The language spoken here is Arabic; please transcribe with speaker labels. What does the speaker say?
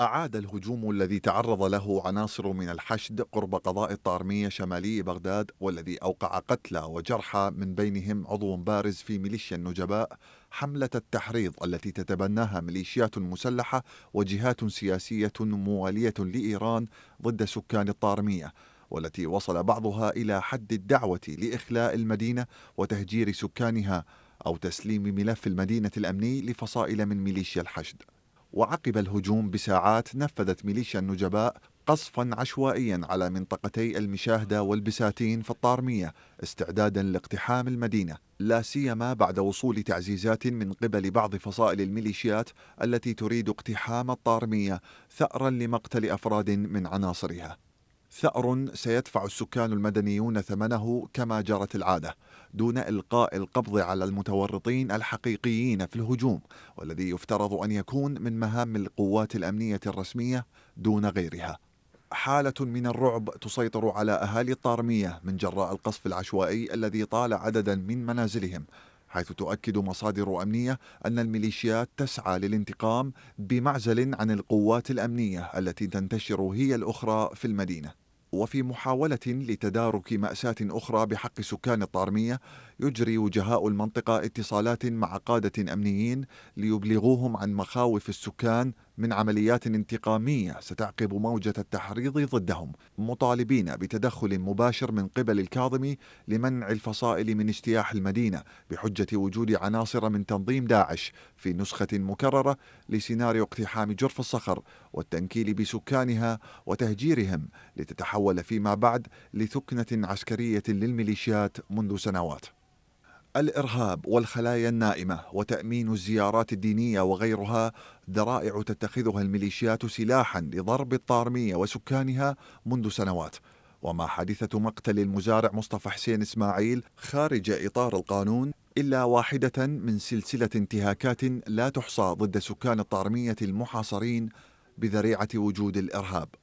Speaker 1: أعاد الهجوم الذي تعرض له عناصر من الحشد قرب قضاء الطارمية شمالي بغداد والذي أوقع قتلى وجرحى من بينهم عضو بارز في ميليشيا النجباء حملة التحريض التي تتبناها ميليشيات مسلحة وجهات سياسية موالية لإيران ضد سكان الطارمية والتي وصل بعضها إلى حد الدعوة لإخلاء المدينة وتهجير سكانها أو تسليم ملف المدينة الأمني لفصائل من ميليشيا الحشد وعقب الهجوم بساعات نفذت ميليشيا النجباء قصفا عشوائيا على منطقتي المشاهده والبساتين في الطارميه استعدادا لاقتحام المدينه لا سيما بعد وصول تعزيزات من قبل بعض فصائل الميليشيات التي تريد اقتحام الطارميه ثارا لمقتل افراد من عناصرها ثأر سيدفع السكان المدنيون ثمنه كما جرت العادة دون إلقاء القبض على المتورطين الحقيقيين في الهجوم والذي يفترض أن يكون من مهام القوات الأمنية الرسمية دون غيرها حالة من الرعب تسيطر على أهالي الطارمية من جراء القصف العشوائي الذي طال عددا من منازلهم حيث تؤكد مصادر امنيه ان الميليشيات تسعى للانتقام بمعزل عن القوات الامنيه التي تنتشر هي الاخرى في المدينه وفي محاولة لتدارك مأساة أخرى بحق سكان الطارمية يجري وجهاء المنطقة اتصالات مع قادة أمنيين ليبلغوهم عن مخاوف السكان من عمليات انتقامية ستعقب موجة التحريض ضدهم مطالبين بتدخل مباشر من قبل الكاظمي لمنع الفصائل من اجتياح المدينة بحجة وجود عناصر من تنظيم داعش في نسخة مكررة لسيناريو اقتحام جرف الصخر والتنكيل بسكانها وتهجيرهم لتتحول فيما بعد لثكنة عسكرية للميليشيات منذ سنوات الارهاب والخلايا النائمه وتامين الزيارات الدينيه وغيرها ذرائع تتخذها الميليشيات سلاحا لضرب الطارميه وسكانها منذ سنوات وما حادثه مقتل المزارع مصطفى حسين اسماعيل خارج اطار القانون الا واحده من سلسله انتهاكات لا تحصى ضد سكان الطارميه المحاصرين بذريعه وجود الارهاب